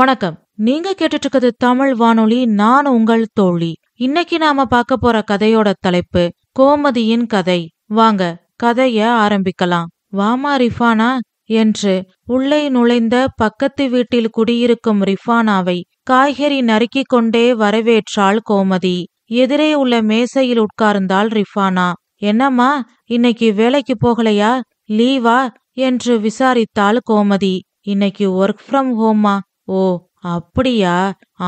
வணக்கம் நீங்க கேட்டுட்டு இருக்கிறது தமிழ் வானொலி நான் உங்கள் தோழி இன்னைக்கு நாம பார்க்க போற கதையோட தலைப்பு கோமதியின் கதை வாங்க கதைய ஆரம்பிக்கலாம் வாமா ரிஃபானா என்று உள்ளே நுழைந்த பக்கத்து வீட்டில் குடியிருக்கும் ரிஃபானாவை காய்கறி நறுக்கிக் கொண்டே வரவேற்றாள் கோமதி எதிரே உள்ள மேசையில் உட்கார்ந்தாள் ரிஃபானா என்னம்மா இன்னைக்கு வேலைக்கு போகலையா லீவா என்று விசாரித்தாள் கோமதி இன்னைக்கு ஒர்க் ஃப்ரம் ஹோம்மா ஓ அப்படியா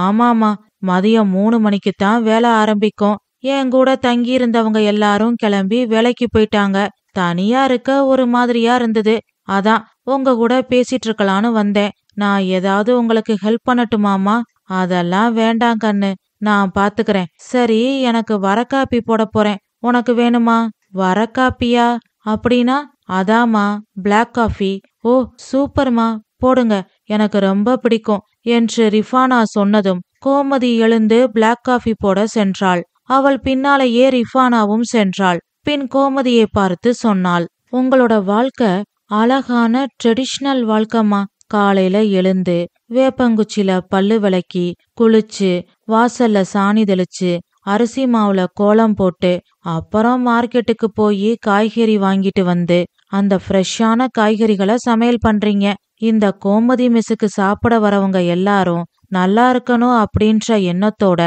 ஆமாமா மதியம் மூணு மணிக்கு தான் வேலை ஆரம்பிக்கும் என் கூட தங்கி இருந்தவங்க எல்லாரும் கிளம்பி வேலைக்கு போயிட்டாங்க தனியா இருக்க ஒரு மாதிரியா இருந்தது அதான் உங்க கூட பேசிட்டு இருக்கலான்னு வந்தேன் நான் ஏதாவது உங்களுக்கு ஹெல்ப் பண்ணட்டுமாமா அதெல்லாம் வேண்டாம் கண்ணு நான் பாத்துக்கிறேன் சரி எனக்கு வரக்காப்பி போட போறேன் உனக்கு வேணுமா வரக்காப்பியா அப்படின்னா அதாமா பிளாக் காஃபி ஓ சூப்பர்மா போடுங்க எனக்கு ரொம்ப பிடிக்கும் என்று ரிஃபானா சொன்னதும் கோமதி எழுந்து பிளாக் காஃபி போட சென்றாள் அவள் பின்னாலேயே ரிஃபானாவும் சென்றாள் பின் கோமதியை பார்த்து சொன்னாள் உங்களோட வாழ்க்கை அழகான ட்ரெடிஷ்னல் வாழ்க்கைமா காலையில எழுந்து வேப்பங்குச்சியில பல்லு விளக்கி குளிச்சு வாசல்ல சாணி தெளிச்சு அரிசி மாவுல கோலம் போட்டு அப்புறம் மார்க்கெட்டுக்கு போய் காய்கறி வாங்கிட்டு வந்து அந்த ஃப்ரெஷ்ஷான காய்கறிகளை சமையல் பண்றீங்க இந்த கோமதி மெஸ்ஸுக்கு சாப்பிட வரவங்க எல்லாரும் நல்லா இருக்கணும் அப்படின்ற எண்ணத்தோட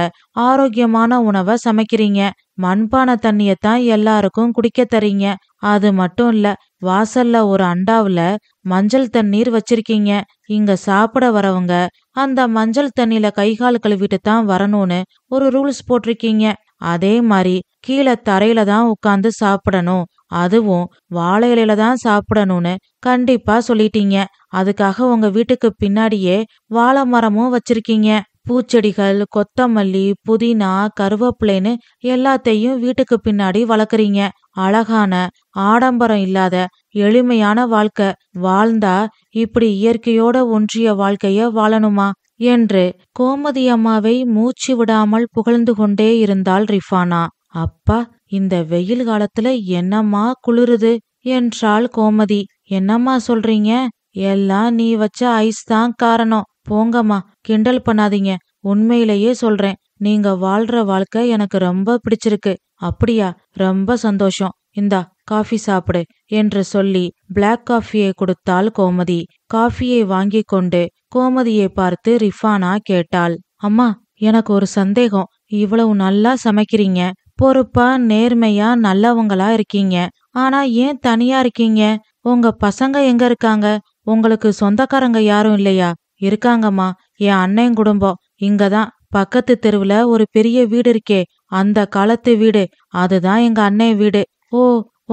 ஆரோக்கியமான உணவை சமைக்கிறீங்க மண்பானை தண்ணியை தான் எல்லாருக்கும் குடிக்க தரீங்க அது மட்டும் இல்ல வாசல்ல ஒரு அண்டாவில மஞ்சள் தண்ணீர் வச்சிருக்கீங்க இங்க சாப்பிட வரவங்க அந்த மஞ்சள் தண்ணியில கை கால் கழுவிட்டு தான் வரணும்னு ஒரு ரூல்ஸ் போட்டிருக்கீங்க அதே மாதிரி கீழே தரையில தான் உட்காந்து சாப்பிடணும் அதுவும் வாழை இலையில தான் சாப்பிடணும்னு கண்டிப்பா சொல்லிட்டீங்க அதுக்காக உங்க வீட்டுக்கு பின்னாடியே வாழை மரமும் வச்சிருக்கீங்க பூச்செடிகள் கொத்தமல்லி புதினா கருவேப்பிலைன்னு எல்லாத்தையும் வீட்டுக்கு பின்னாடி வளர்க்குறீங்க அழகான ஆடம்பரம் இல்லாத எளிமையான வாழ்க்கை வாழ்ந்தா இப்படி இயற்கையோட ஒன்றிய வாழ்க்கைய வாழணுமா என்று கோமதி அம்மாவை மூச்சு விடாமல் புகழ்ந்து கொண்டே இருந்தாள் ரிஃபானா அப்பா இந்த வெயில் காலத்துல என்னம்மா குளிருது என்றாள் கோமதி என்னம்மா சொல்றீங்க எல்லாம் நீ வச்ச ஐஸ் தான் காரணம் போங்கம்மா கிண்டல் பண்ணாதீங்க உண்மையிலேயே சொல்றேன் நீங்க வாழ்ற வாழ்க்கை எனக்கு ரொம்ப பிடிச்சிருக்கு அப்படியா ரொம்ப சந்தோஷம் இந்தா காஃபி சாப்பிடு என்று சொல்லி பிளாக் காஃபியை கொடுத்தாள் கோமதி காஃபியை வாங்கி கொண்டு கோமதியை பார்த்து ரிஃபானா கேட்டாள் அம்மா எனக்கு ஒரு சந்தேகம் இவ்வளவு நல்லா சமைக்கிறீங்க பொறுப்பா நேர்மையா நல்லவங்களா இருக்கீங்க ஆனா ஏன் தனியா இருக்கீங்க உங்க பசங்க எங்க இருக்காங்க உங்களுக்கு சொந்தக்காரங்க யாரும் இல்லையா இருக்காங்கம்மா என் அண்ணன் குடும்பம் இங்கதான் பக்கத்து தெருவுல ஒரு பெரிய வீடு இருக்கே அந்த காலத்து வீடு அதுதான் எங்க அண்ணன் வீடு ஓ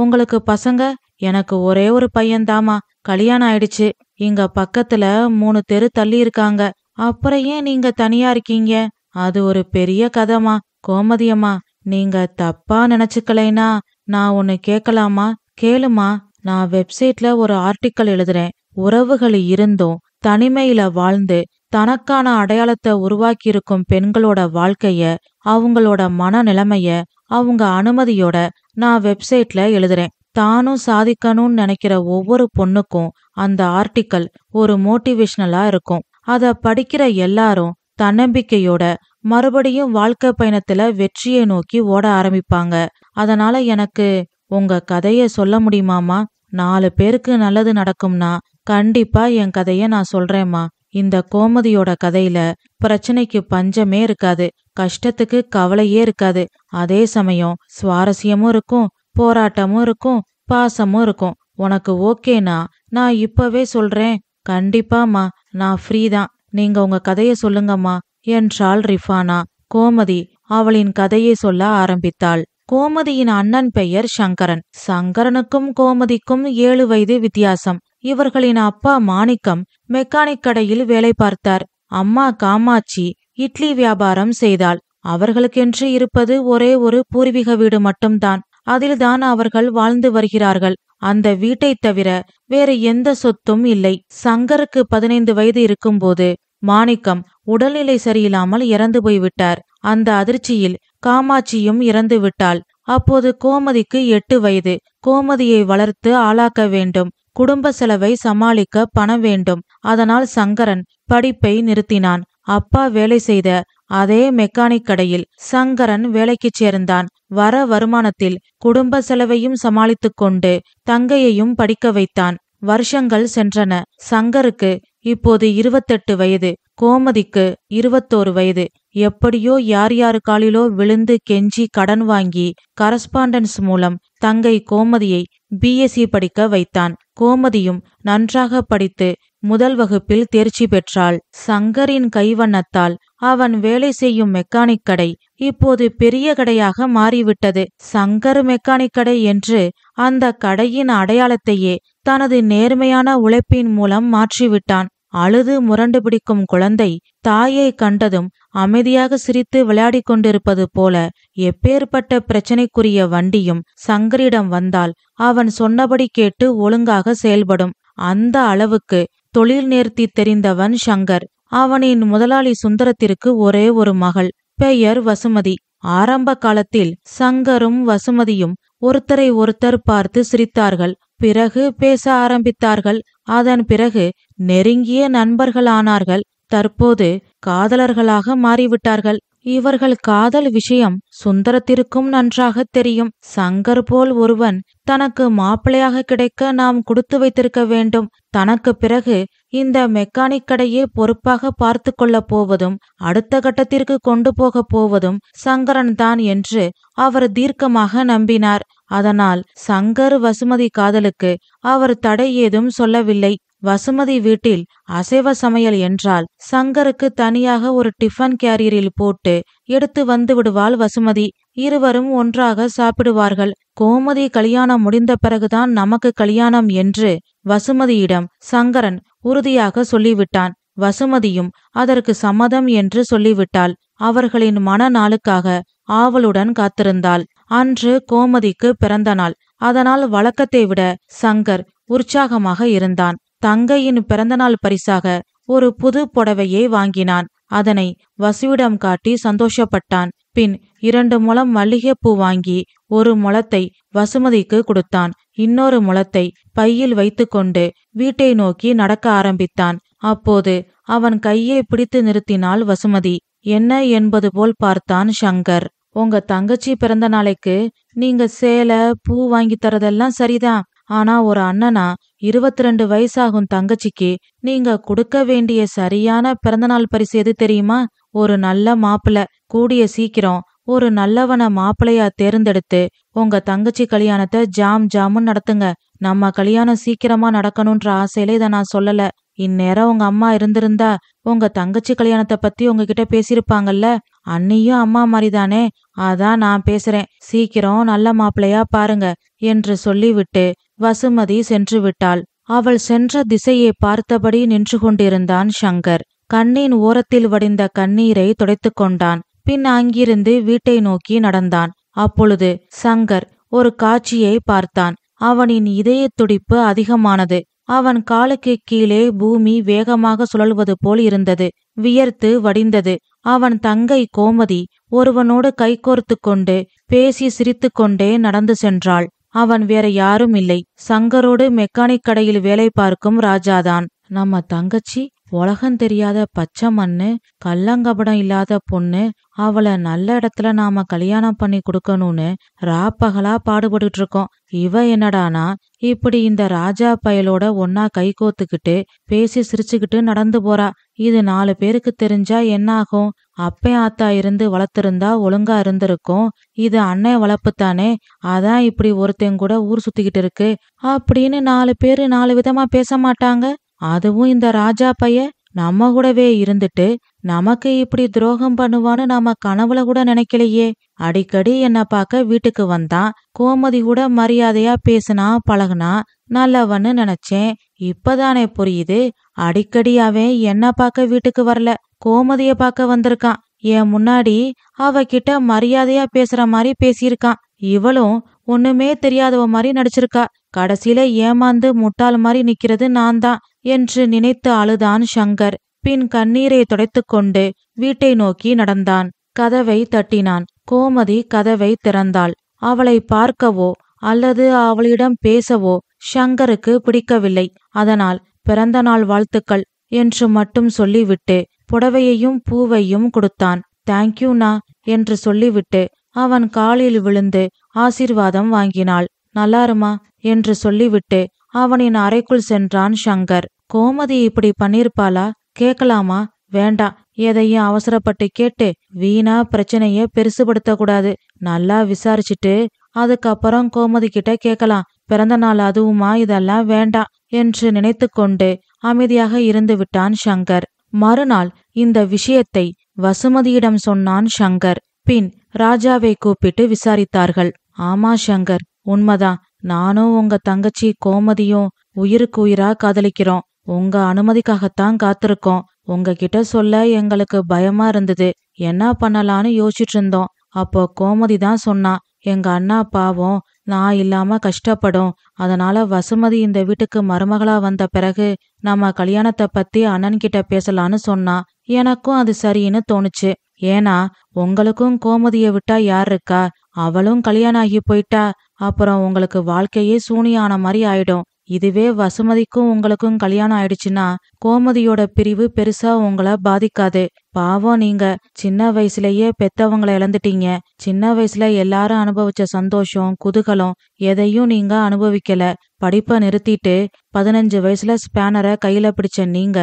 உங்களுக்கு பசங்க எனக்கு ஒரே ஒரு பையன்தாமா கல்யாணம் ஆயிடுச்சு இங்க பக்கத்துல மூணு தெரு தள்ளி இருக்காங்க அப்புறம் ஏன் நீங்க தனியா இருக்கீங்க அது ஒரு பெரிய கதமா கோமதியம்மா நீங்க தப்பா நினைச்சுக்கலைனா நான் ஒன்னு கேட்கலாமா கேளுமா நான் வெப்சைட்ல ஒரு ஆர்டிக்கல் எழுதுறேன் உறவுகள் இருந்தும் தனிமையில வாழ்ந்து தனக்கான அடையாளத்தை உருவாக்கியிருக்கும் பெண்களோட வாழ்க்கைய அவங்களோட மன அவங்க அனுமதியோட நான் வெப்சைட்ல எழுதுறேன் தானும் சாதிக்கணும்னு நினைக்கிற ஒவ்வொரு பொண்ணுக்கும் அந்த ஆர்டிக்கல் ஒரு மோட்டிவேஷனலா இருக்கும் அத படிக்கிற எல்லாரும் தன்னம்பிக்கையோட மறுபடியும் வாழ்க்கை பயணத்துல வெற்றியை நோக்கி ஓட ஆரம்பிப்பாங்க அதனால எனக்கு உங்க கதைய சொல்ல முடியுமாமா நாலு பேருக்கு நல்லது நடக்கும்னா கண்டிப்பா என் கதைய நான் சொல்றேம்மா இந்த கோமதியோட கதையில பிரச்சனைக்கு பஞ்சமே இருக்காது கஷ்டத்துக்கு கவலையே இருக்காது அதே சமயம் சுவாரஸ்யமும் இருக்கும் போராட்டமும் இருக்கும் பாசமும் இருக்கும் உனக்கு ஓகேனா நான் இப்பவே சொல்றேன் கண்டிப்பாம்மா நான் ஃப்ரீ தான் நீங்க உங்க கதைய சொல்லுங்கம்மா என்றாள் ரிஃபானா கோமதி அவளின் கதையை சொல்ல ஆரம்பித்தாள் கோமதியின் அண்ணன் பெயர் சங்கரன் சங்கரனுக்கும் கோமதிக்கும் ஏழு வயது வித்தியாசம் இவர்களின் அப்பா மாணிக்கம் மெக்கானிக் கடையில் வேலை பார்த்தார் அம்மா காமாட்சி இட்லி வியாபாரம் செய்தாள் அவர்களுக்கென்று இருப்பது ஒரே ஒரு பூர்வீக வீடு மட்டும்தான் அதில்தான் அவர்கள் வாழ்ந்து வருகிறார்கள் அந்த வீட்டை தவிர வேறு எந்த சொத்தும் இல்லை சங்கருக்கு பதினைந்து வயது இருக்கும்போது மாணிக்கம் உடல்நிலை சரியில்லாமல் இறந்து போய்விட்டார் அந்த அதிர்ச்சியில் காமாட்சியும் இறந்து விட்டாள் அப்போது கோமதிக்கு எட்டு வயது கோமதியை வளர்த்து ஆளாக்க வேண்டும் குடும்ப செலவை சமாளிக்க பணம் வேண்டும் அதனால் சங்கரன் படிப்பை நிறுத்தினான் அப்பா வேலை செய்த அதே மெக்கானிக் கடையில் சங்கரன் வேலைக்கு சேர்ந்தான் வர வருமானத்தில் குடும்ப செலவையும் சமாளித்து கொண்டு தங்கையையும் படிக்க வைத்தான் வருஷங்கள் சென்றன சங்கருக்கு இப்போது இருபத்தெட்டு வயது கோமதிக்கு இருபத்தோரு வயது எப்படியோ யார் யாரு காலிலோ விழுந்து கெஞ்சி கடன் வாங்கி கரஸ்பாண்டன்ஸ் மூலம் தங்கை கோமதியை பிஎஸ்சி e படிக்க வைத்தான் கோமதியும் நன்றாக படித்து முதல் வகுப்பில் தேர்ச்சி பெற்றாள் சங்கரின் கைவண்ணத்தால் அவன் வேலை செய்யும் மெக்கானிக் கடை இப்போது பெரிய கடையாக மாறிவிட்டது சங்கர் மெக்கானிக் கடை என்று அந்த கடையின் அடையாளத்தையே தனது நேர்மையான உழைப்பின் மூலம் மாற்றிவிட்டான் அழுது முரண்டு பிடிக்கும் குழந்தை தாயை கண்டதும் அமைதியாக சிரித்து விளையாடிக் கொண்டிருப்பது போல எப்பேற்பட்ட பிரச்சனைக்குரிய வண்டியும் சங்கரிடம் வந்தால் அவன் சொன்னபடி கேட்டு ஒழுங்காக செயல்படும் அந்த அளவுக்கு தொழில் நேர்த்தி தெரிந்தவன் சங்கர் அவனின் முதலாளி சுந்தரத்திற்கு ஒரே ஒரு மகள் பெயர் வசுமதி ஆரம்ப காலத்தில் சங்கரும் வசுமதியும் ஒருத்தரை ஒருத்தர் பார்த்து சிரித்தார்கள் பிறகு பேச ஆரம்பித்தார்கள் அதன் பிறகு நெருங்கிய நண்பர்களானார்கள் தற்போது காதலர்களாக மாறிவிட்டார்கள் இவர்கள் காதல் விஷயம் சுந்தரத்திற்கும் நன்றாக தெரியும் சங்கர் போல் ஒருவன் தனக்கு மாப்பிள்ளையாக கிடைக்க நாம் கொடுத்து வைத்திருக்க வேண்டும் தனக்கு பிறகு இந்த மெக்கானிக் கடையே பொறுப்பாக பார்த்து கொள்ளப் போவதும் அடுத்த கட்டத்திற்கு கொண்டு போகப் போவதும் சங்கரன் தான் என்று அவர் தீர்க்கமாக நம்பினார் அதனால் சங்கர் வசுமதி காதலுக்கு அவர் தடை ஏதும் சொல்லவில்லை வசுமதி வீட்டில் அசைவ சமையல் என்றால் சங்கருக்கு தனியாக ஒரு டிஃபன் கேரியரில் போட்டு எடுத்து வந்து விடுவாள் வசுமதி இருவரும் ஒன்றாக சாப்பிடுவார்கள் கோமதி கல்யாணம் முடிந்த பிறகுதான் நமக்கு கல்யாணம் என்று வசுமதியிடம் சங்கரன் உறுதியாக சொல்லிவிட்டான் வசுமதியும் அதற்கு சம்மதம் என்று சொல்லிவிட்டாள் அவர்களின் மனநாளுக்காக ஆவலுடன் காத்திருந்தாள் அன்று கோமதிக்கு பிறந்த நாள் அதனால் வழக்கத்தை விட சங்கர் உற்சாகமாக இருந்தான் தங்கையின் பிறந்தநாள் பரிசாக ஒரு புது புடவையை வாங்கினான் அதனை வசுவிடம் காட்டி சந்தோஷப்பட்டான் பின் இரண்டு முளம் மல்லிகைப்பூ வாங்கி ஒரு முளத்தை வசுமதிக்கு கொடுத்தான் இன்னொரு முளத்தை பையில் வைத்துக்கொண்டு வீட்டை நோக்கி நடக்க ஆரம்பித்தான் அப்போது அவன் கையை பிடித்து நிறுத்தினாள் வசுமதி என்ன என்பது போல் பார்த்தான் சங்கர் உங்க தங்கச்சி பிறந்த நாளைக்கு நீங்க சேலை பூ வாங்கி தரதெல்லாம் சரிதான் ஆனா ஒரு அண்ணனா இருபத்தி ரெண்டு வயசாகும் தங்கச்சிக்கு நீங்க கொடுக்க வேண்டிய சரியான பிறந்தநாள் பரிசு எது தெரியுமா ஒரு நல்ல மாப்பிள கூடிய சீக்கிரம் ஒரு நல்லவன மாப்பிளையா தேர்ந்தெடுத்து உங்க தங்கச்சி கல்யாணத்தை ஜாம் ஜாமுன்னு நடத்துங்க நம்ம கல்யாணம் சீக்கிரமா நடக்கணும்ன்ற ஆசையில இதை நான் சொல்லல இந்நேரம் உங்க அம்மா இருந்திருந்தா உங்க தங்கச்சி கல்யாணத்தை பத்தி உங்ககிட்ட பேசியிருப்பாங்கல்ல அன்னியும் அம்மா மாதிரிதானே அதான் நான் பேசுறேன் சீக்கிரம் நல்ல மாப்பிளையா பாருங்க என்று சொல்லிவிட்டு வசுமதி சென்று விட்டாள் அவள் சென்ற திசையை பார்த்தபடி நின்று கொண்டிருந்தான் சங்கர் கண்ணின் ஓரத்தில் வடிந்த கண்ணீரை துடைத்து கொண்டான் பின் அங்கிருந்து வீட்டை நோக்கி நடந்தான் அப்பொழுது சங்கர் ஒரு காட்சியை பார்த்தான் அவனின் இதய துடிப்பு அதிகமானது அவன் காலுக்கு கீழே பூமி வேகமாக சுழல்வது போல் இருந்தது வியர்த்து வடிந்தது அவன் தங்கை கோமதி ஒருவனோடு கைகோர்த்து கொண்டு பேசி சிரித்து கொண்டே நடந்து சென்றாள் அவன் வேற யாரும் இல்லை சங்கரோடு மெக்கானிக் கடையில் வேலை பார்க்கும் ராஜாதான் நம்ம தங்கச்சி உலகம் தெரியாத பச்சை மண்ணு கள்ளங்கபடம் இல்லாத பொண்ணு அவளை நல்ல இடத்துல நாம கல்யாணம் பண்ணி கொடுக்கணும்னு ராப்பகலா பாடுபட்டு இருக்கோம் இவ என்னடானா இப்படி இந்த ராஜா பயலோட ஒன்னா கைகோத்துக்கிட்டு பேசி சிரிச்சுக்கிட்டு நடந்து போறா இது நாலு பேருக்கு தெரிஞ்சா என்னாகும் அப்பே ஆத்தா இருந்து வளர்த்திருந்தா ஒழுங்கா இருந்திருக்கும் இது அண்ணன் வளர்ப்பு தானே அதான் இப்படி ஒருத்தங்க கூட ஊர் சுத்திக்கிட்டு இருக்கு அப்படின்னு நாலு பேரு நாலு விதமா பேச மாட்டாங்க அதுவும் இந்த ராஜா பைய நம்ம கூடவே இருந்துட்டு நமக்கு இப்படி துரோகம் பண்ணுவான்னு நாம கனவுல கூட நினைக்கலையே அடிக்கடி என்ன பார்க்க வீட்டுக்கு வந்தான் கோமதி கூட மரியாதையா பேசினா பழகுனா நல்லவன்னு நினைச்சேன் இப்பதானே புரியுது அடிக்கடியாவே என்ன பார்க்க வீட்டுக்கு வரல கோமதிய பார்க்க வந்திருக்கான் என் முன்னாடி அவகிட்ட மரியாதையா பேசுற மாதிரி பேசியிருக்கான் இவளும் ஒண்ணுமே தெரியாதவ மாதிரி நடிச்சிருக்கா கடைசியில ஏமாந்து முட்டாள் மாதிரி நிக்கிறது நான் தான் என்று நினைத்து அழுதான் ஷங்கர் பின் கண்ணீரை துடைத்துக்கொண்டு வீட்டை நோக்கி நடந்தான் கதவை தட்டினான் கோமதி கதவை திறந்தாள் அவளை பார்க்கவோ அல்லது அவளிடம் பேசவோ ஷங்கருக்கு பிடிக்கவில்லை அதனால் பிறந்தநாள் வாழ்த்துக்கள் என்று மட்டும் சொல்லிவிட்டு புடவையையும் பூவையும் கொடுத்தான் தேங்க்யூண்ணா என்று சொல்லிவிட்டு அவன் காலில் விழுந்து ஆசிர்வாதம் வாங்கினாள் நல்லாருமா என்று சொல்லிவிட்டு அவனின் அறைக்குள் சென்றான் ஷங்கர் கோமதி இப்படி பண்ணிருப்பாளா கேக்கலாமா வேண்டாம் எதையும் அவசரப்பட்டு கேட்டு வீணா பிரச்சனைய பெருசுபடுத்த கூடாது நல்லா விசாரிச்சுட்டு அதுக்கப்புறம் கோமதி கிட்ட கேக்கலாம் பிறந்த நாள் அதுவுமா இதெல்லாம் வேண்டாம் என்று நினைத்து கொண்டு அமைதியாக இருந்து விட்டான் ஷங்கர் மறுநாள் இந்த விஷயத்தை வசுமதியிடம் சொன்னான் ஷங்கர் பின் ராஜாவை கூப்பிட்டு விசாரித்தார்கள் ஆமா ஷங்கர் உண்மைதான் நானும் உங்க தங்கச்சி கோமதியும் உயிருக்கு உயிரா காதலிக்கிறோம் உங்க அனுமதிக்காகத்தான் காத்திருக்கோம் உங்ககிட்ட சொல்ல எங்களுக்கு பயமா இருந்தது என்ன பண்ணலான்னு யோசிச்சுட்டு இருந்தோம் அப்போ கோமதி தான் சொன்னான் எங்க அண்ணா பாவம் நான் இல்லாம கஷ்டப்படும் அதனால வசுமதி இந்த வீட்டுக்கு மருமகளா வந்த பிறகு நம்ம கல்யாணத்தை பத்தி அண்ணன் கிட்ட பேசலான்னு சொன்னான் எனக்கும் அது சரின்னு தோணுச்சு ஏன்னா உங்களுக்கும் கோமதிய விட்டா யார் இருக்கா அவளும் கல்யாணம் ஆகி போயிட்டா அப்புறம் உங்களுக்கு வாழ்க்கையே சூனியான மாதிரி ஆயிடும் இதுவே வசுமதிக்கும் உங்களுக்கும் கல்யாணம் ஆயிடுச்சுன்னா கோமதியோட பிரிவு பெருசா உங்களை பாதிக்காது பாவம் நீங்க சின்ன வயசுலயே பெத்தவங்களை இழந்துட்டீங்க சின்ன வயசுல எல்லாரும் அனுபவிச்ச சந்தோஷம் குதூகலம் எதையும் நீங்க அனுபவிக்கல படிப்பை நிறுத்திட்டு பதினஞ்சு வயசுல ஸ்பேனரை கையில பிடிச்ச நீங்க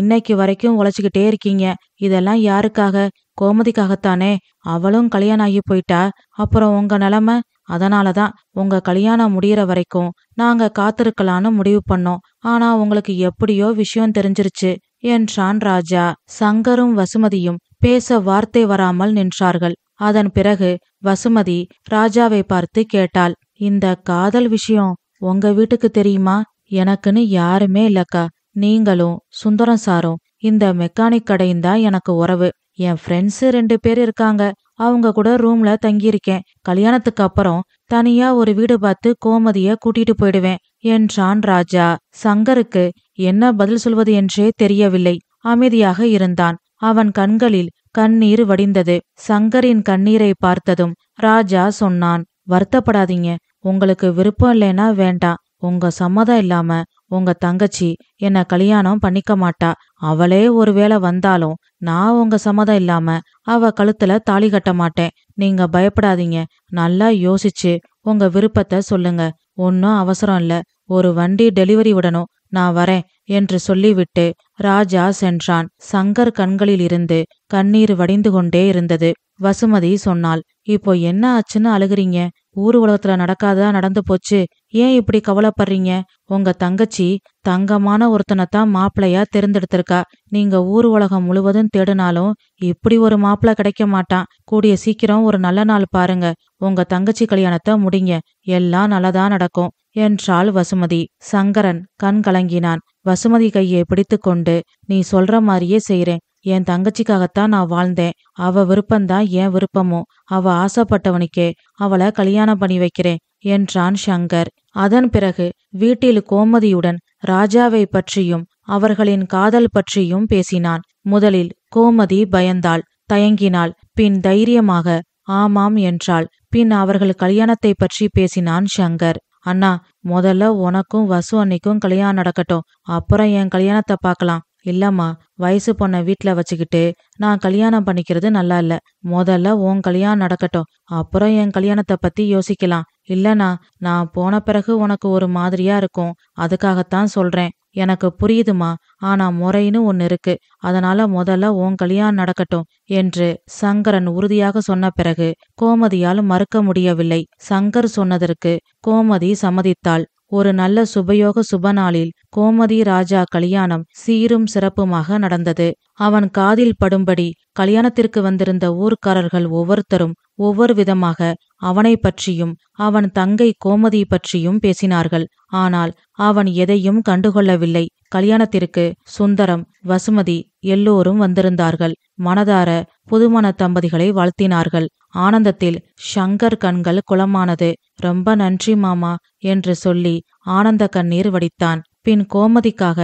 இன்னைக்கு வரைக்கும் உழைச்சிக்கிட்டே இருக்கீங்க இதெல்லாம் யாருக்காக கோமதிக்காகத்தானே அவளும் கல்யாணம் ஆகி போயிட்டா அப்புறம் உங்க நிலைமை அதனால தான் உங்க கல்யாணம் முடியற வரைக்கும் நாங்க காத்திருக்கலான்னு முடிவு பண்ணோம் ஆனா உங்களுக்கு எப்படியோ விஷயம் தெரிஞ்சிருச்சு என்றான் ராஜா சங்கரும் வசுமதியும் பேச வார்த்தை வராமல் நின்றார்கள் அதன் பிறகு வசுமதி ராஜாவை பார்த்து கேட்டாள் இந்த காதல் விஷயம் உங்க வீட்டுக்கு தெரியுமா எனக்குன்னு யாருமே இல்லக்கா நீங்களும் சுந்தரம் சாரும் இந்த மெக்கானிக் கடையும் தான் எனக்கு உறவு என் ஃப்ரெண்ட்ஸு ரெண்டு பேர் இருக்காங்க அவங்க கூட ரூம்ல தங்கியிருக்கேன் கல்யாணத்துக்கு அப்புறம் தனியா ஒரு வீடு பார்த்து கோமதிய கூட்டிட்டு போயிடுவேன் என்றான் ராஜா சங்கருக்கு என்ன பதில் சொல்வது என்றே தெரியவில்லை அமைதியாக இருந்தான் அவன் கண்களில் கண்ணீர் வடிந்தது சங்கரின் கண்ணீரை பார்த்ததும் ராஜா சொன்னான் வருத்தப்படாதீங்க உங்களுக்கு விருப்பம் இல்லைன்னா வேண்டாம் உங்க சம்மதம் இல்லாம உங்க தங்கச்சி என்ன கல்யாணம் பண்ணிக்க மாட்டா அவளே ஒருவேளை வந்தாலும் நான் உங்க சம்மதம் இல்லாம அவ கழுத்துல தாலி கட்ட மாட்டேன் நீங்க பயப்படாதீங்க நல்லா யோசிச்சு உங்க விருப்பத்தை சொல்லுங்க ஒன்னும் அவசரம் இல்ல ஒரு வண்டி டெலிவரி விடணும் நான் வரேன் என்று சொல்லிவிட்டு ராஜா சென்றான் சங்கர் கண்களிலிருந்து கண்ணீர் வடிந்து கொண்டே இருந்தது வசுமதி சொன்னாள் இப்போ என்ன ஆச்சுன்னு அழுகுறீங்க ஊர் உலகத்துல நடக்காததா நடந்து போச்சு ஏன் இப்படி கவலைப்படுறீங்க உங்க தங்கச்சி தங்கமான ஒருத்தனைத்தான் மாப்பிளையா தெரிந்தெடுத்திருக்கா நீங்க ஊர் உலகம் முழுவதும் தேடினாலும் இப்படி ஒரு மாப்பிள்ள கிடைக்க மாட்டான் கூடிய சீக்கிரம் ஒரு நல்ல நாள் பாருங்க உங்க தங்கச்சி கல்யாணத்தை முடிங்க எல்லாம் நல்லதா நடக்கும் என்றாள் வசுமதி சங்கரன் கண் கலங்கினான் வசுமதி கையை பிடித்து கொண்டு நீ சொல்ற மாதிரியே செய்றேன் என் தங்கச்சிக்காகத்தான் நான் வாழ்ந்தேன் அவ விருப்பந்தான் என் விருப்பமோ அவ ஆசைப்பட்டவனுக்கே அவளை கல்யாணம் பண்ணி வைக்கிறேன் என்றான் ஷங்கர் அதன் பிறகு வீட்டில் கோமதியுடன் ராஜாவை பற்றியும் அவர்களின் காதல் பற்றியும் பேசினான் முதலில் கோமதி பயந்தாள் தயங்கினாள் பின் தைரியமாக ஆமாம் என்றாள் பின் அவர்கள் கல்யாணத்தை பற்றி பேசினான் ஷங்கர் அண்ணா முதல்ல உனக்கும் வசு அன்னைக்கும் கல்யாணம் நடக்கட்டும் அப்புறம் என் கல்யாணத்தை பார்க்கலாம் இல்லம்மா வயசு பொண்ணை வீட்ல வச்சுக்கிட்டு நான் கல்யாணம் பண்ணிக்கிறது நல்லா இல்ல முதல்ல உன் கல்யாணம் நடக்கட்டும் அப்புறம் என் கல்யாணத்தை பத்தி யோசிக்கலாம் இல்லனா நான் போன பிறகு உனக்கு ஒரு மாதிரியா இருக்கும் அதுக்காகத்தான் சொல்றேன் எனக்கு புரியுதுமா ஆனா முறைன்னு ஒன்னு இருக்கு அதனால முதல்ல உன் கல்யாணம் நடக்கட்டும் என்று சங்கரன் உறுதியாக சொன்ன பிறகு கோமதியால் மறுக்க முடியவில்லை சங்கர் சொன்னதற்கு கோமதி சம்மதித்தாள் ஒரு நல்ல சுபயோக சுபநாளில் கோமதி ராஜா கல்யாணம் சீரும் சிறப்புமாக நடந்தது அவன் காதில் படும்படி கல்யாணத்திற்கு வந்திருந்த ஊர்க்காரர்கள் ஒவ்வொருத்தரும் ஒவ்வொரு விதமாக அவனை பற்றியும் அவன் தங்கை கோமதி பற்றியும் பேசினார்கள் ஆனால் அவன் எதையும் கண்டுகொள்ளவில்லை கல்யாணத்திற்கு சுந்தரம் வசுமதி எல்லோரும் வந்திருந்தார்கள் மனதார புதுமண தம்பதிகளை வாழ்த்தினார்கள் ஆனந்தத்தில் ஷங்கர் கண்கள் குளமானது ரொம்ப நன்றி மாமா என்று சொல்லி ஆனந்த கண்ணீர் வடித்தான் பின் கோமதிக்காக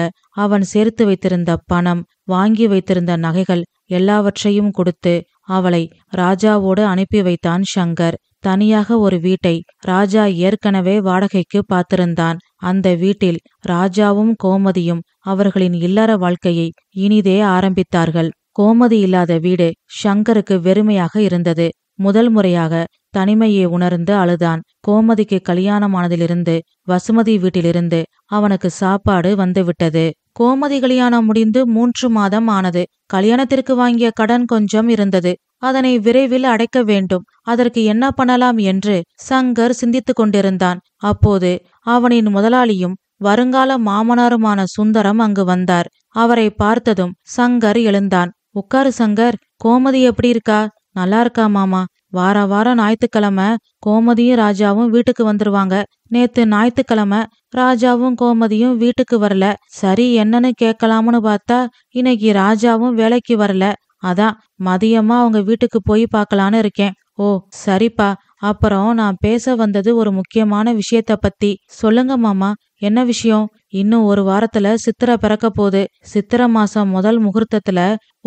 அவன் சேர்த்து வைத்திருந்த பணம் வாங்கி வைத்திருந்த நகைகள் எல்லாவற்றையும் கொடுத்து அவளை ராஜாவோடு அனுப்பி வைத்தான் ஷங்கர் தனியாக ஒரு வீட்டை ராஜா ஏற்கனவே வாடகைக்கு பார்த்திருந்தான் அந்த வீட்டில் ராஜாவும் கோமதியும் அவர்களின் இல்லற வாழ்க்கையை இனிதே ஆரம்பித்தார்கள் கோமதி இல்லாத வீடு ஷங்கருக்கு வெறுமையாக இருந்தது முதல் முறையாக தனிமையை உணர்ந்து அழுதான் கோமதிக்கு கல்யாணமானதிலிருந்து வசுமதி வீட்டிலிருந்து அவனுக்கு சாப்பாடு வந்துவிட்டது கோமதி கல்யாணம் முடிந்து மூன்று மாதம் ஆனது கல்யாணத்திற்கு வாங்கிய கடன் கொஞ்சம் இருந்தது அதனை விரைவில் அடைக்க வேண்டும் அதற்கு என்ன பண்ணலாம் என்று சங்கர் சிந்தித்துக் கொண்டிருந்தான் அப்போது அவனின் முதலாளியும் வருங்கால மாமனாருமான சுந்தரம் அங்கு வந்தார் அவரை பார்த்ததும் சங்கர் எழுந்தான் உட்காரு சங்கர் கோமதி எப்படி இருக்கா நல்லா இருக்கா மாமா வார வாரம் ஞாயிற்றுக்கிழமை கோமதியும் ராஜாவும் வீட்டுக்கு வந்துருவாங்க நேத்து ஞாயிற்றுக்கிழமை ராஜாவும் கோமதியும் வீட்டுக்கு வரல சரி என்னன்னு கேட்கலாம்னு பார்த்தா இன்னைக்கு ராஜாவும் வேலைக்கு வரல அதான் மதியமா அவங்க வீட்டுக்கு போய் பார்க்கலான்னு இருக்கேன் ஓ சரிப்பா அப்புறம் நான் பேச வந்தது ஒரு முக்கியமான விஷயத்த பத்தி சொல்லுங்க மாமா என்ன விஷயம் இன்னும் ஒரு வாரத்துல சித்திரை பிறக்க போது சித்திரை மாசம் முதல் முகூர்த்தத்துல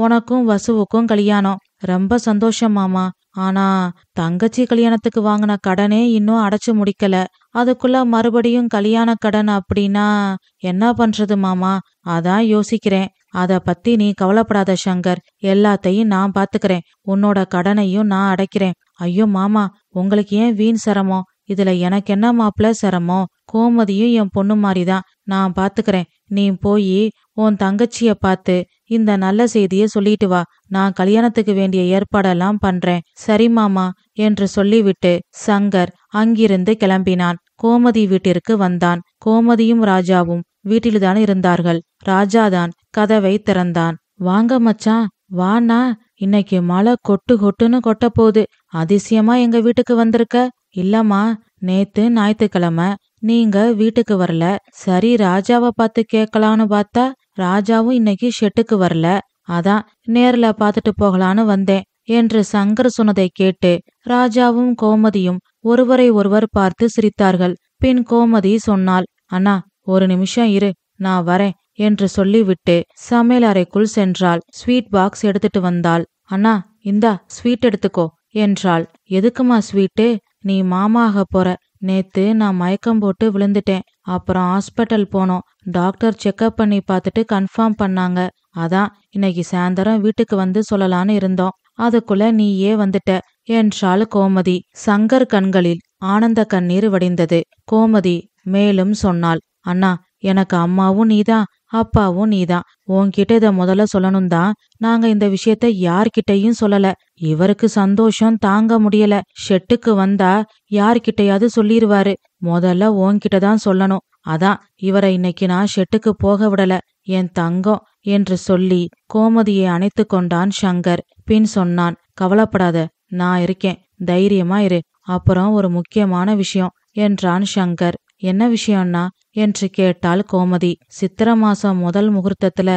உனக்கும் வசுவுக்கும் கல்யாணம் ரொம்ப சந்தோஷம் மாமா ஆனா தங்கச்சி கல்யாணத்துக்கு வாங்கின கடனே இன்னும் அடைச்சு முடிக்கல அதுக்குள்ள மறுபடியும் கல்யாண கடன் அப்படின்னா என்ன பண்றது மாமா அதான் யோசிக்கிறேன் அத பத்தி நீ கவலைப்படாத சங்கர் எல்லாத்தையும் நான் பாத்துக்கிறேன் உன்னோட கடனையும் நான் அடைக்கிறேன் ஐயோ மாமா உங்களுக்கு ஏன் வீண் சிரமம் இதுல எனக்கு என்ன மாப்பிள சிரமம் கோமதியும் என் பொண்ணு மாதிரிதான் நான் பாத்துக்கிறேன் நீ போய் உன் தங்கச்சிய பார்த்து இந்த நல்ல செய்திய சொல்லிட்டு வா நான் கல்யாணத்துக்கு வேண்டிய ஏற்பாடெல்லாம் பண்றேன் சரி மாமா என்று சொல்லிவிட்டு சங்கர் அங்கிருந்து கிளம்பினான் கோமதி வீட்டிற்கு வந்தான் கோமதியும் ராஜாவும் வீட்டில்தான் இருந்தார்கள் ராஜாதான் கதவை திறந்தான் வாங்க மச்சான் வானா இன்னைக்கு மழை கொட்டு கொட்டுன்னு கொட்ட போகுது அதிசயமா எங்க வீட்டுக்கு வந்திருக்க இல்லம்மா நேத்து ஞாயிற்றுக்கிழமை நீங்க வீட்டுக்கு வரல சரி ராஜாவை பார்த்து கேட்கலான்னு பார்த்தா ராஜாவும் இன்னைக்கு ஷெட்டுக்கு வரல அதான் நேர்ல பார்த்துட்டு போகலான்னு வந்தேன் என்று சங்கர் சொன்னதை கேட்டு ராஜாவும் கோமதியும் ஒருவரை ஒருவர் பார்த்து சிரித்தார்கள் பின் கோமதி சொன்னாள் அண்ணா ஒரு நிமிஷம் இரு நான் வரேன் என்று சொல்லிவிட்டு சமையல் அறைக்குள் சென்றாள் ஸ்வீட் பாக்ஸ் எடுத்துட்டு வந்தாள் அண்ணா இந்தா ஸ்வீட் எடுத்துக்கோ என்றாள் எதுக்குமா ஸ்வீட்டு நீ மாமா போற நேத்து நான் மயக்கம் போட்டு விழுந்துட்டேன் அப்புறம் ஹாஸ்பிட்டல் போனோம் டாக்டர் செக்கப் பண்ணி பார்த்துட்டு கன்ஃபார்ம் பண்ணாங்க அதான் இன்னைக்கு சாயந்தரம் வீட்டுக்கு வந்து சொல்லலான்னு இருந்தோம் அதுக்குள்ள நீயே வந்துட்ட என்றாள் கோமதி சங்கர் கண்களில் ஆனந்த கண்ணீர் வடிந்தது கோமதி மேலும் சொன்னாள் அண்ணா எனக்கு அம்மாவும் நீதான் அப்பாவும் நீதான் உன்கிட்ட இதை முதல்ல சொல்லணும் தான் நாங்க இந்த விஷயத்த யார்கிட்டயும் சொல்லல இவருக்கு சந்தோஷம் தாங்க முடியல ஷெட்டுக்கு வந்தா யார்கிட்டயாவது சொல்லிருவாரு முதல்ல உன்கிட்ட தான் சொல்லணும் அதான் இவரை இன்னைக்கு நான் ஷெட்டுக்கு போக விடல என் தங்கம் என்று சொல்லி கோமதியை அணைத்து கொண்டான் சங்கர் பின் சொன்னான் கவலைப்படாத நான் இருக்கேன் தைரியமா இரு அப்புறம் ஒரு முக்கியமான விஷயம் என்றான் சங்கர் என்ன விஷயம்னா என்று கேட்டாள் கோமதி சித்திர மாசம் முதல் முகூர்த்தத்துல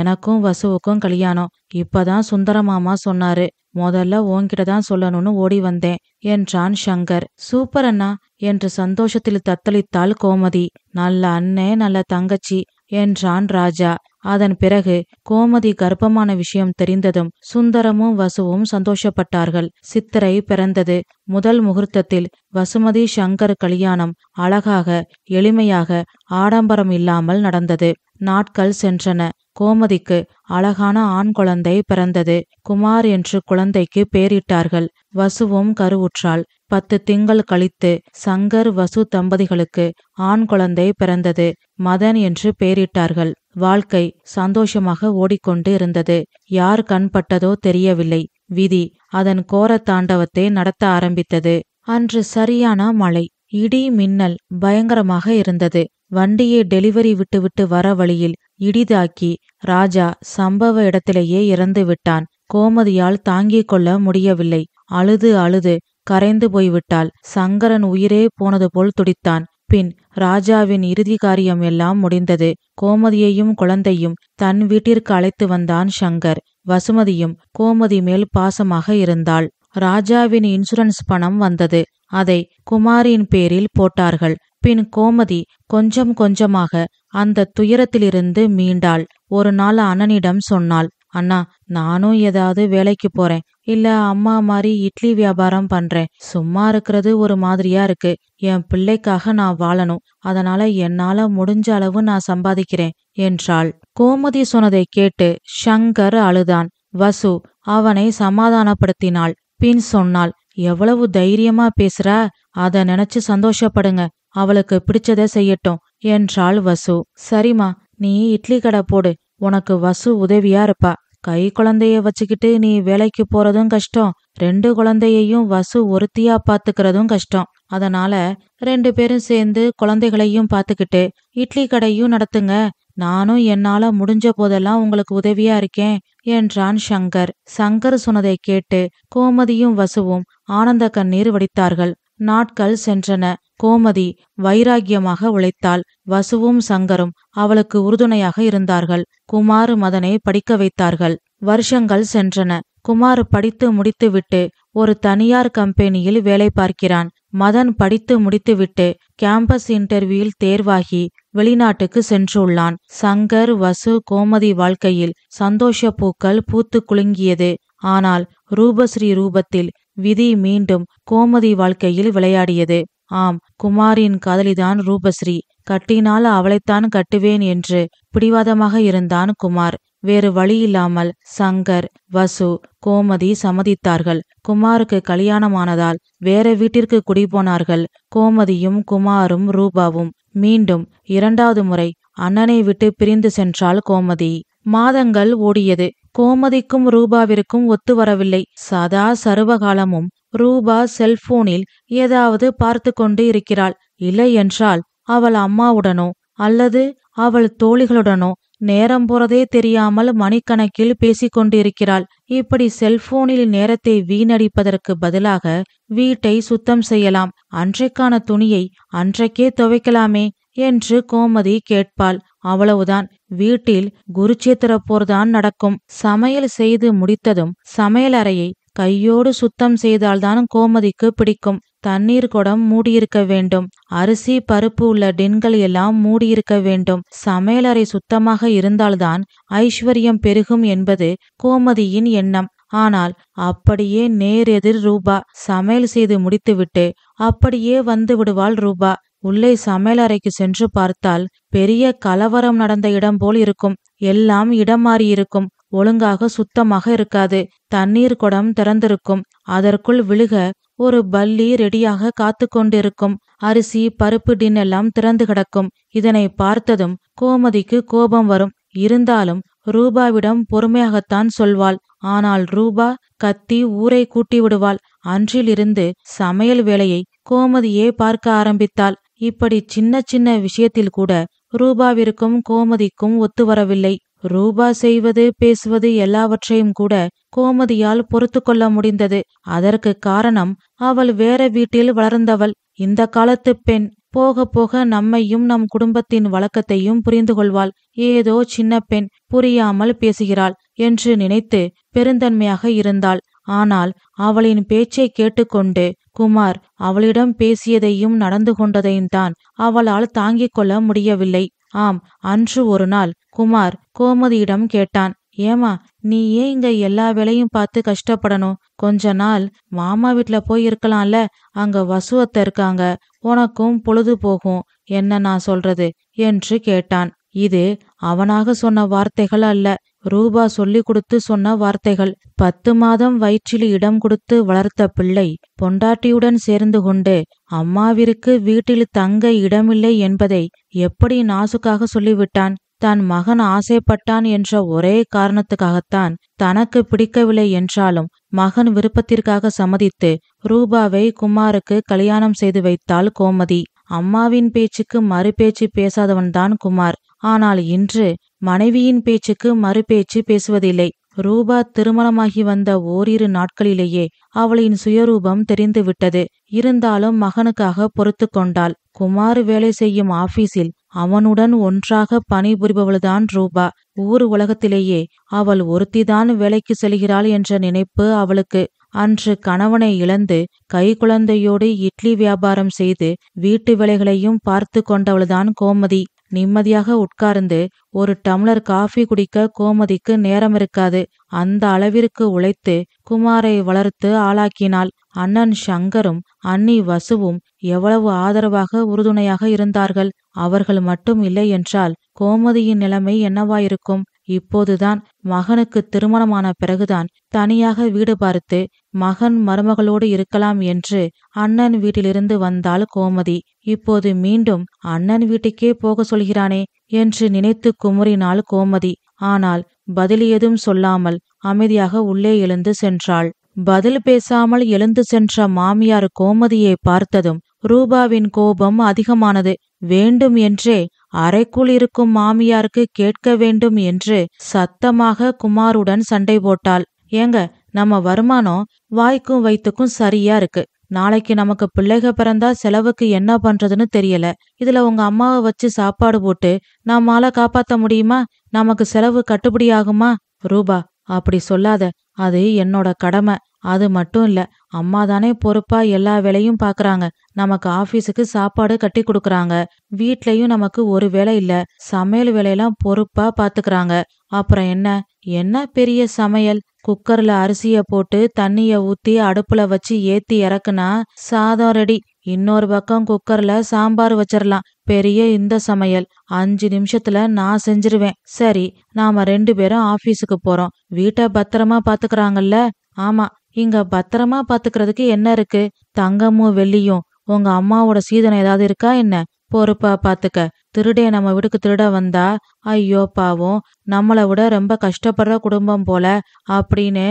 எனக்கும் வசுவுக்கும் கல்யாணம் இப்பதான் சுந்தரமாமா சொன்னாரு முதல்ல உன்கிட்ட தான் சொல்லணும்னு ஓடி வந்தேன் என்றான் சங்கர் சூப்பர் அண்ணா என்று சந்தோஷத்தில் தத்தளித்தாள் கோமதி நல்ல அண்ணே நல்ல தங்கச்சி என்றான் ராஜா அதன் பிறகு கோமதி கர்ப்பமான விஷயம் தெரிந்ததும் சுந்தரமும் வசுவும் சந்தோஷப்பட்டார்கள் சித்திரை பிறந்தது முதல் முகூர்த்தத்தில் வசுமதி சங்கர் கல்யாணம் அழகாக எளிமையாக ஆடம்பரம் இல்லாமல் நடந்தது நாட்கள் சென்றன கோமதிக்கு அழகான ஆண் குழந்தை பிறந்தது குமார் என்று குழந்தைக்கு பேரிட்டார்கள் வசுவும் கருவுற்றாள் பத்து திங்கள் கழித்து சங்கர் வசு தம்பதிகளுக்கு ஆண் குழந்தை பிறந்தது மதன் என்று பேரிட்டார்கள் வாழ்க்கை சந்தோஷமாக ஓடிக்கொண்டு இருந்தது யார் கண்பட்டதோ தெரியவில்லை விதி அதன் கோர தாண்டவத்தை நடத்த ஆரம்பித்தது அன்று சரியான மழை இடி மின்னல் பயங்கரமாக இருந்தது வண்டியை டெலிவரி விட்டுவிட்டு வர வழியில் இடிதாக்கி ராஜா சம்பவ இடத்திலேயே இறந்து விட்டான் கோமதியால் தாங்கிக் கொள்ள முடியவில்லை அழுது அழுது கரைந்து போய்விட்டாள் சங்கரன் உயிரே போனது போல் துடித்தான் பின் ராஜாவின் இறுதி காரியம் எல்லாம் முடிந்தது கோமதியையும் குழந்தையும் தன் வீட்டிற்கு அழைத்து வந்தான் சங்கர் வசுமதியும் கோமதி மேல் பாசமாக இருந்தாள் ராஜாவின் இன்சூரன்ஸ் பணம் வந்தது அதை குமாரியின் பேரில் போட்டார்கள் பின் கோமதி கொஞ்சம் கொஞ்சமாக அந்த துயரத்திலிருந்து மீண்டாள் ஒரு நாள் அண்ணனிடம் சொன்னாள் அண்ணா நானும் ஏதாவது வேலைக்கு போறேன் இல்ல அம்மா மாதிரி இட்லி வியாபாரம் பண்றேன் சும்மா இருக்கிறது ஒரு மாதிரியா இருக்கு என் பிள்ளைக்காக நான் வாழணும் அதனால என்னால முடிஞ்ச அளவு நான் சம்பாதிக்கிறேன் என்றாள் கோமதி சொன்னதை கேட்டு ஷங்கர் அழுதான் வசு அவனை சமாதானப்படுத்தினாள் பின் சொன்னாள் எவ்வளவு தைரியமா பேசுற அத நினைச்சு சந்தோஷப்படுங்க அவளுக்கு பிடிச்சத செய்யட்டும் என்றாள் வசு சரிம்மா நீ இட்லி கடை போடு உனக்கு வசு உதவியா இருப்பா கை குழந்தைய வச்சுக்கிட்டு நீ வேலைக்கு போறதும் கஷ்டம் ரெண்டு குழந்தையையும் வசு ஒருத்தியா பாத்துக்கிறதும் கஷ்டம் அதனால ரெண்டு பேரும் சேர்ந்து குழந்தைகளையும் பாத்துக்கிட்டு இட்லி கடையும் நடத்துங்க நானும் என்னால முடிஞ்ச போதெல்லாம் உங்களுக்கு உதவியா இருக்கேன் என்றான் சங்கர் சங்கர் சொன்னதை கேட்டு கோமதியும் வசுவும் ஆனந்த கண்ணீர் வடித்தார்கள் நாட்கள் சென்றன கோமதி வைராகியமாக உழைத்தாள் வசுவும் சங்கரும் அவளுக்கு உறுதுணையாக இருந்தார்கள் குமாரு மதனை படிக்க வைத்தார்கள் வருஷங்கள் சென்றன குமார் படித்து முடித்துவிட்டு ஒரு தனியார் கம்பெனியில் வேலை பார்க்கிறான் மதன் படித்து முடித்துவிட்டு கேம்பஸ் இன்டர்வியூவில் தேர்வாகி வெளிநாட்டுக்கு சென்றுள்ளான் சங்கர் வசு கோமதி வாழ்க்கையில் சந்தோஷ பூக்கள் பூத்து குலுங்கியது ஆனால் ரூபஸ்ரீ ரூபத்தில் விதி மீண்டும் கோமதி வாழ்க்கையில் விளையாடியது ஆம் குமாரின் காதலிதான் ரூபஸ்ரீ கட்டினால் அவளைத்தான் கட்டுவேன் என்று பிடிவாதமாக இருந்தான் குமார் வேறு வழியில்லாமல் சங்கர் வசு கோமதி சம்மதித்தார்கள் குமாருக்கு கல்யாணமானதால் வேற வீட்டிற்கு குடிபோனார்கள் கோமதியும் குமாரும் ரூபாவும் மீண்டும் இரண்டாவது முறை அண்ணனை விட்டு பிரிந்து சென்றாள் கோமதி மாதங்கள் ஓடியது கோமதிக்கும் ரூபாவிற்கும் ஒத்து வரவில்லை சதா சர்வகாலமும் ரூபா செல்போனில் ஏதாவது பார்த்து கொண்டு இருக்கிறாள் இல்லை என்றால் அவள் அம்மாவுடனோ அல்லது அவள் தோழிகளுடனோ நேரம் போறதே தெரியாமல் மணிக்கணக்கில் பேசிக்கொண்டிருக்கிறாள் இப்படி செல்போனில் நேரத்தை வீணடிப்பதற்கு பதிலாக வீட்டை சுத்தம் செய்யலாம் அன்றைக்கான துணியை அன்றைக்கே துவைக்கலாமே என்று கோமதி கேட்பாள் அவ்வளவுதான் வீட்டில் குருச்சேத்திர போர்தான் நடக்கும் சமையல் செய்து முடித்ததும் சமையலறையை கையோடு சுத்தம் செய்தால்தான் கோமதிக்கு பிடிக்கும் தண்ணீர் குடம் மூடியிருக்க வேண்டும் அரிசி பருப்பு உள்ள டின்கள் எல்லாம் மூடியிருக்க வேண்டும் சமையலறை சுத்தமாக இருந்தால்தான் ஐஸ்வர்யம் பெருகும் என்பது கோமதியின் எண்ணம் ஆனால் அப்படியே நேரெதிர் ரூபா சமையல் செய்து முடித்துவிட்டு அப்படியே வந்து விடுவாள் ரூபா உள்ளே சமையலறைக்கு சென்று பார்த்தால் பெரிய கலவரம் நடந்த இடம் போல் இருக்கும் எல்லாம் இடம் மாறி இருக்கும் ஒழுங்காக சுத்தமாக இருக்காது தண்ணீர் குடம் திறந்திருக்கும் அதற்குள் விழுக ஒரு பல்லி ரெடியாக காத்து கொண்டிருக்கும் அரிசி பருப்பு டின் எல்லாம் திறந்து கிடக்கும் இதனை பார்த்ததும் கோமதிக்கு கோபம் வரும் இருந்தாலும் ரூபாவிடம் பொறுமையாகத்தான் சொல்வாள் ஆனால் ரூபா கத்தி ஊரை கூட்டி விடுவாள் அன்றிலிருந்து சமையல் வேலையை கோமதியே பார்க்க ஆரம்பித்தாள் இப்படி சின்ன சின்ன விஷயத்தில் கூட ரூபாவிற்கும் கோமதிக்கும் ஒத்து வரவில்லை ரூபா செய்வது பேசுவது எல்லாவற்றையும் கூட கோமதியால் பொறுத்து கொள்ள முடிந்தது அதற்கு காரணம் அவள் வேற வீட்டில் வளர்ந்தவள் இந்த காலத்து பெண் போக போக நம்மையும் நம் குடும்பத்தின் வழக்கத்தையும் புரிந்து கொள்வாள் ஏதோ சின்ன பெண் புரியாமல் பேசுகிறாள் என்று நினைத்து பெருந்தன்மையாக இருந்தாள் ஆனால் அவளின் பேச்சை கேட்டுக்கொண்டு குமார் அவளிடம் பேசியதையும் நடந்து கொண்டதையும் தான் அவளால் தாங்கிக் கொள்ள முடியவில்லை ஆம் அன்று ஒரு நாள் குமார் கோமதியிடம் கேட்டான் ஏமா நீ ஏன் இங்க எல்லா வேலையும் பார்த்து கஷ்டப்படணும் கொஞ்ச நாள் மாமா வீட்ல போய் இருக்கலாம்ல அங்க வசுவத்த இருக்காங்க உனக்கும் பொழுது போகும் என்ன நான் சொல்றது என்று கேட்டான் இது அவனாக சொன்ன வார்த்தைகள் அல்ல ரூபா சொல்லிக் கொடுத்து சொன்ன வார்த்தைகள் பத்து மாதம் வயிற்றில் இடம் கொடுத்து வளர்த்த பிள்ளை பொண்டாட்டியுடன் சேர்ந்து கொண்டு அம்மாவிற்கு வீட்டில் தங்க இடமில்லை என்பதை எப்படி நாசுக்காக சொல்லிவிட்டான் தன் மகன் ஆசைப்பட்டான் என்ற ஒரே காரணத்துக்காகத்தான் தனக்கு பிடிக்கவில்லை என்றாலும் மகன் விருப்பத்திற்காக சம்மதித்து ரூபாவை குமாருக்கு கல்யாணம் செய்து வைத்தாள் கோமதி அம்மாவின் பேச்சுக்கு மறுபேச்சு பேசாதவன்தான் குமார் ஆனால் இன்று மனைவியின் பேச்சுக்கு மறுபேச்சு பேசுவதில்லை ரூபா திருமணமாகி வந்த ஓரிரு நாட்களிலேயே அவளின் சுயரூபம் தெரிந்துவிட்டது இருந்தாலும் மகனுக்காக பொறுத்து கொண்டாள் குமார் வேலை செய்யும் ஆபீஸில் அவனுடன் ஒன்றாக பணிபுரிபவள்தான் ரூபா ஊர் உலகத்திலேயே அவள் ஒருத்திதான் வேலைக்கு செல்கிறாள் என்ற நினைப்பு அவளுக்கு அன்று கணவனை இழந்து கைக்குழந்தையோடு இட்லி வியாபாரம் செய்து வீட்டு வேலைகளையும் பார்த்து கொண்டவள்தான் கோமதி நிம்மதியாக உட்கார்ந்து ஒரு டம்ளர் காஃபி குடிக்க கோமதிக்கு நேரம் இருக்காது அந்த அளவிற்கு உழைத்து குமாரை வளர்த்து ஆளாக்கினாள் அண்ணன் சங்கரும் அன்னி வசுவும் எவ்வளவு ஆதரவாக உறுதுணையாக இருந்தார்கள் அவர்கள் மட்டும் இல்லை என்றால் கோமதியின் நிலைமை என்னவாயிருக்கும் இப்போதுதான் மகனுக்கு திருமணமான பிறகுதான் தனியாக வீடு பார்த்து மகன் மருமகளோடு இருக்கலாம் என்று அண்ணன் வீட்டிலிருந்து வந்தாள் கோமதி இப்போது மீண்டும் அண்ணன் வீட்டுக்கே போக சொல்கிறானே என்று நினைத்து குமுறினாள் கோமதி ஆனால் பதில் ஏதும் சொல்லாமல் அமைதியாக உள்ளே எழுந்து சென்றாள் பதில் பேசாமல் எழுந்து சென்ற மாமியார் கோமதியை பார்த்ததும் ரூபாவின் கோபம் அதிகமானது வேண்டும் என்றே அறைக்குள் இருக்கும் மாமியாருக்கு கேட்க வேண்டும் என்று சத்தமாக குமாருடன் சண்டை போட்டாள் ஏங்க நம்ம வருமானம் வாய்க்கும் வயிற்றுக்கும் சரியா இருக்கு நாளைக்கு நமக்கு பிள்ளைக பிறந்தா செலவுக்கு என்ன பண்றதுன்னு தெரியல இதுல உங்க அம்மாவை வச்சு சாப்பாடு போட்டு நம்மால காப்பாத்த முடியுமா நமக்கு செலவு கட்டுப்படி ஆகுமா ரூபா அப்படி சொல்லாத அது என்னோட கடமை அது மட்டும் இல்ல அம்மா தானே பொறுப்பா எல்லா வேலையும் பாக்குறாங்க நமக்கு ஆபீஸுக்கு சாப்பாடு கட்டி கொடுக்கறாங்க வீட்லயும் நமக்கு ஒரு வேலை இல்ல சமையல் வேலையெல்லாம் பொறுப்பா பாத்துக்கறாங்க அப்புறம் என்ன என்ன பெரிய சமையல் குக்கர்ல அரிசிய போட்டு தண்ணிய ஊத்தி அடுப்புல வச்சு ஏத்தி இறக்குனா சாதம் ரெடி இன்னொரு பக்கம் குக்கர்ல சாம்பார் வச்சிடலாம் பெரிய இந்த சமையல் அஞ்சு நிமிஷத்துல நான் செஞ்சிருவேன் சரி நாம ரெண்டு பேரும் ஆபீஸுக்கு போறோம் வீட்டை பத்திரமா பாத்துக்கிறாங்கல்ல ஆமா இங்க பத்திரமா பாத்துக்கிறதுக்கு என்ன இருக்கு தங்கமும் வெள்ளியும் உங்க அம்மாவோட சீதனம் ஏதாவது இருக்கா என்ன பொறுப்பா பாத்துக்க திருடே நம்ம வீட்டுக்கு திருட வந்தா ஐயோ பாவம் நம்மளை விட ரொம்ப கஷ்டப்படுற குடும்பம் போல அப்படின்னு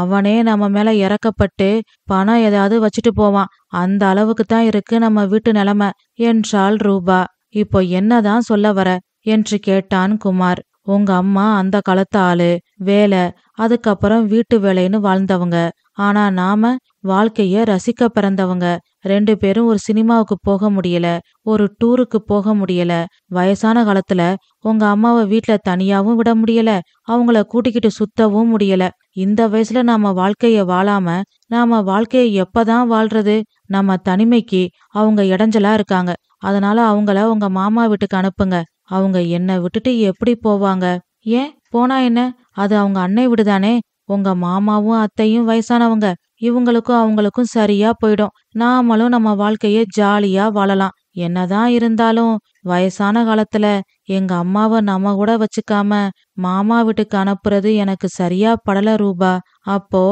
அவனே நம்ம மேல இறக்கப்பட்டு பணம் ஏதாவது வச்சுட்டு போவான் அந்த அளவுக்கு தான் இருக்கு நம்ம வீட்டு நிலைமை என்றாள் ரூபா இப்போ என்னதான் சொல்ல வர என்று கேட்டான் குமார் உங்க அம்மா அந்த காலத்து ஆளு வேலை அதுக்கப்புறம் வீட்டு வேலைன்னு வாழ்ந்தவங்க ஆனா நாம வாழ்க்கைய ரசிக்க பிறந்தவங்க ரெண்டு பேரும் ஒரு சினிமாவுக்கு போக முடியல ஒரு டூருக்கு போக முடியல வயசான காலத்துல உங்க அம்மாவை வீட்ல தனியாவும் விட முடியல அவங்கள கூட்டிக்கிட்டு சுத்தவும் முடியல இந்த வயசுல நாம வாழ்க்கைய வாழாம நாம வாழ்க்கைய எப்பதான் வாழ்றது நம்ம தனிமைக்கு அவங்க இடைஞ்சலா இருக்காங்க அதனால அவங்கள உங்க மாமா வீட்டுக்கு அனுப்புங்க அவங்க என்ன விட்டுட்டு எப்படி போவாங்க ஏன் போனா என்ன அது அவங்க அன்னை விடுதானே உங்க மாமாவும் அத்தையும் வயசானவங்க இவங்களுக்கும் அவங்களுக்கும் சரியா போயிடும் நாமளும் நம்ம வாழ்க்கைய ஜாலியா வாழலாம் என்னதான் இருந்தாலும் வயசான காலத்துல எங்க அம்மாவை நம்ம கூட வச்சுக்காம மாமா வீட்டுக்கு அனுப்புறது எனக்கு சரியா படல ரூபா அப்போ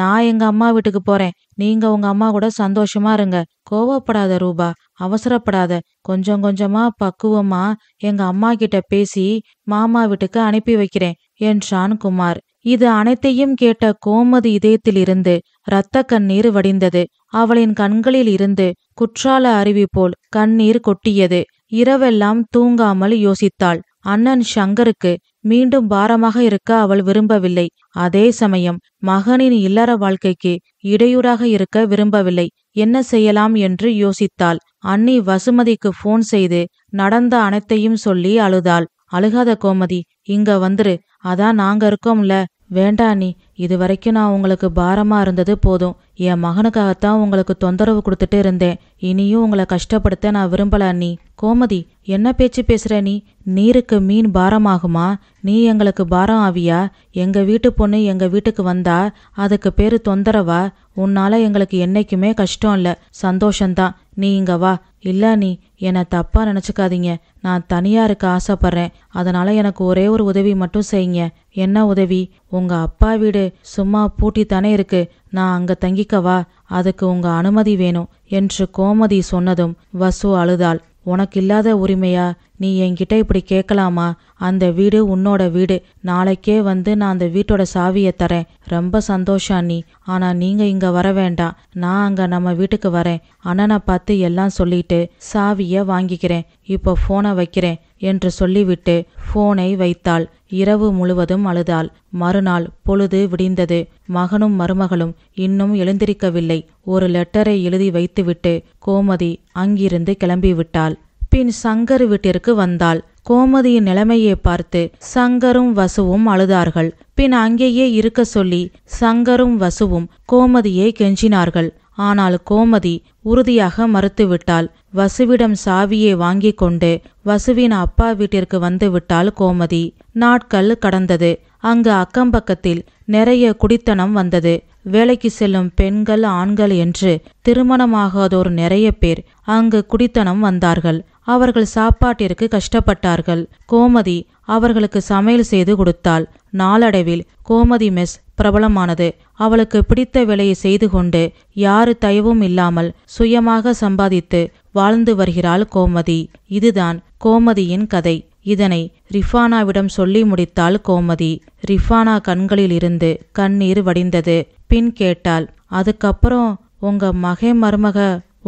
நான் எங்க அம்மா வீட்டுக்கு போறேன் நீங்க உங்க அம்மா கூட சந்தோஷமா இருங்க கோவப்படாத ரூபா அவசரப்படாத கொஞ்சம் கொஞ்சமா பக்குவமா எங்க அம்மா கிட்ட பேசி மாமா வீட்டுக்கு அனுப்பி வைக்கிறேன் என்றான் குமார் இது அனைத்தையும் கேட்ட கோமதி இதயத்திலிருந்து இரத்த கண்ணீர் வடிந்தது அவளின் கண்களில் இருந்து குற்றால அருவி போல் கண்ணீர் கொட்டியது இரவெல்லாம் தூங்காமல் யோசித்தாள் அண்ணன் ஷங்கருக்கு மீண்டும் பாரமாக இருக்க அவள் விரும்பவில்லை அதே சமயம் மகனின் இல்லற வாழ்க்கைக்கு இடையூறாக இருக்க விரும்பவில்லை என்ன செய்யலாம் என்று யோசித்தாள் அண்ணி வசுமதிக்கு போன் செய்து நடந்த அனைத்தையும் சொல்லி அழுதாள் அழுகாத கோமதி இங்க வந்துரு அதான் நாங்க இருக்கோம்ல நீ இது வரைக்கும் நான் உங்களுக்கு பாரமாக இருந்தது போதும் என் மகனுக்காகத்தான் உங்களுக்கு தொந்தரவு கொடுத்துட்டு இருந்தேன் இனியும் உங்களை கஷ்டப்படுத்த நான் விரும்பல அண்ணி கோமதி என்ன பேச்சு பேசுற நீ நீருக்கு மீன் பாரமாகுமா நீ எங்களுக்கு பாரம் ஆவியா எங்க வீட்டு பொண்ணு எங்க வீட்டுக்கு வந்தா அதுக்கு பேரு தொந்தரவா உன்னால எங்களுக்கு என்னைக்குமே கஷ்டம் இல்லை சந்தோஷந்தான் நீ இங்க வா இல்ல நீ என்னை தப்பா நினைச்சுக்காதீங்க நான் தனியா இருக்க ஆசைப்படுறேன் அதனால எனக்கு ஒரே ஒரு உதவி மட்டும் செய்யுங்க என்ன உதவி உங்க அப்பா வீடு சும்மா பூட்டித்தானே இருக்கு நான் அங்க தங்கிக்கவா அதுக்கு உங்க அனுமதி வேணும் என்று கோமதி சொன்னதும் வசு அழுதாள் உனக்கு இல்லாத உரிமையா நீ என்கிட்ட இப்படி கேட்கலாமா அந்த வீடு உன்னோட வீடு நாளைக்கே வந்து நான் அந்த வீட்டோட சாவியை தரேன் ரொம்ப சந்தோஷம் நீ ஆனா நீங்க இங்க வர வேண்டாம் நான் அங்க நம்ம வீட்டுக்கு வரேன் அண்ணனை பார்த்து எல்லாம் சொல்லிட்டு சாவிய வாங்கிக்கிறேன் இப்போ போனை வைக்கிறேன் என்று சொல்லிவிட்டு போனை வைத்தாள் இரவு முழுவதும் அழுதாள் மறுநாள் பொழுது விடிந்தது மகனும் மருமகளும் இன்னும் எழுந்திருக்கவில்லை ஒரு லெட்டரை எழுதி வைத்துவிட்டு கோமதி அங்கிருந்து கிளம்பிவிட்டாள் பின் சங்கர் வீட்டிற்கு வந்தாள் கோமதியின் நிலைமையை பார்த்து சங்கரும் வசுவும் அழுதார்கள் பின் அங்கேயே இருக்க சொல்லி சங்கரும் வசுவும் கோமதியை கெஞ்சினார்கள் ஆனால் கோமதி உறுதியாக மறுத்துவிட்டாள் வசுவிடம் சாவியை வாங்கி கொண்டு வசுவின் அப்பா வீட்டிற்கு வந்துவிட்டாள் கோமதி நாட்கள் கடந்தது அங்கு அக்கம்பக்கத்தில் நிறைய குடித்தனம் வந்தது வேலைக்கு செல்லும் பெண்கள் ஆண்கள் என்று திருமணமாகாதோர் நிறைய பேர் அங்கு குடித்தனம் வந்தார்கள் அவர்கள் சாப்பாட்டிற்கு கஷ்டப்பட்டார்கள் கோமதி அவர்களுக்கு சமையல் செய்து கொடுத்தாள் நாளடைவில் கோமதி மெஸ் பிரபலமானது அவளுக்கு பிடித்த வேலையை செய்து கொண்டு யாரு தயவும் இல்லாமல் சுயமாக சம்பாதித்து வாழ்ந்து வருகிறாள் கோமதி இதுதான் கோமதியின் கதை இதனை ரிஃபானாவிடம் சொல்லி முடித்தாள் கோமதி ரிஃபானா கண்களில் இருந்து கண்ணீர் வடிந்தது பின் கேட்டாள் அதுக்கப்புறம் உங்க மகை மருமக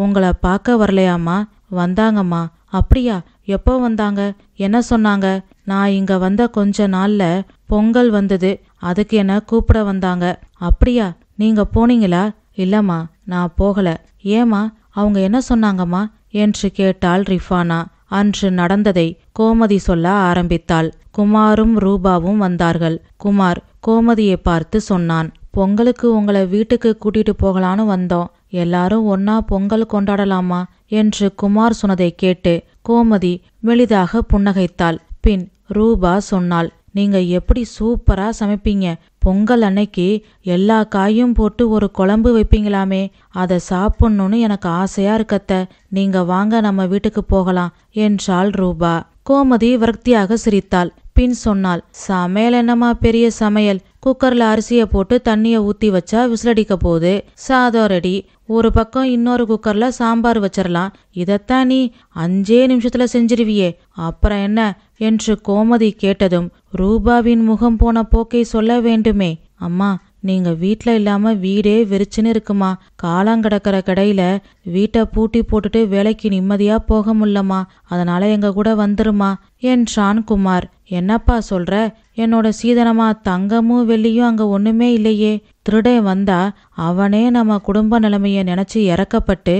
உங்களை பார்க்க வரலையாமா வந்தாங்கம்மா அப்படியா எப்போ வந்தாங்க என்ன சொன்னாங்க நான் இங்க வந்த கொஞ்ச நாள்ல பொங்கல் வந்தது அதுக்கு என்ன கூப்பிட வந்தாங்க அப்படியா நீங்க போனீங்களா இல்லம்மா நான் போகல ஏமா அவங்க என்ன சொன்னாங்கம்மா என்று கேட்டாள் ரிஃபானா அன்று நடந்ததை கோமதி சொல்ல ஆரம்பித்தாள் குமாரும் ரூபாவும் வந்தார்கள் குமார் கோமதியை பார்த்து சொன்னான் பொங்கலுக்கு உங்களை வீட்டுக்கு கூட்டிட்டு போகலான்னு வந்தோம் எல்லாரும் ஒன்னா பொங்கல் கொண்டாடலாமா என்று குமார் சொன்னதை கேட்டு கோமதி மெளிதாக புன்னகைத்தாள் பின் ரூபா சொன்னாள் நீங்க எப்படி சூப்பரா சமைப்பீங்க பொங்கல் அன்னைக்கு எல்லா காயும் போட்டு ஒரு குழம்பு வைப்பீங்களாமே அதை சாப்பிடணும்னு எனக்கு ஆசையா இருக்கத்த நீங்க வாங்க நம்ம வீட்டுக்கு போகலாம் என்றாள் ரூபா கோமதி விரக்தியாக சிரித்தாள் பின் சொன்னாள் சமையல் என்னமா பெரிய சமையல் குக்கர்ல அரிசியை போட்டு தண்ணியை ஊத்தி வச்சா விசிலடிக்க போகுது சாதம் ரெடி ஒரு பக்கம் இன்னொரு குக்கர்ல சாம்பார் வச்சிடலாம் இதைத்தான் நீ அஞ்சே நிமிஷத்துல செஞ்சிருவியே அப்புறம் என்ன என்று கோமதி கேட்டதும் ரூபாவின் முகம் போன போக்கை சொல்ல வேண்டுமே அம்மா நீங்க வீட்ல இல்லாம வீடே வெறிச்சுன்னு இருக்குமா காலாங்கடக்கிற கடையில வீட்டை பூட்டி போட்டுட்டு வேலைக்கு நிம்மதியா போக முடியலமா அதனால எங்க கூட வந்துருமா என்றான் குமார் என்னப்பா சொல்ற என்னோட சீதனமா தங்கமும் வெள்ளியும் அங்க ஒண்ணுமே இல்லையே திருடே வந்தா அவனே நம்ம குடும்ப நிலைமைய நினைச்சு இறக்கப்பட்டு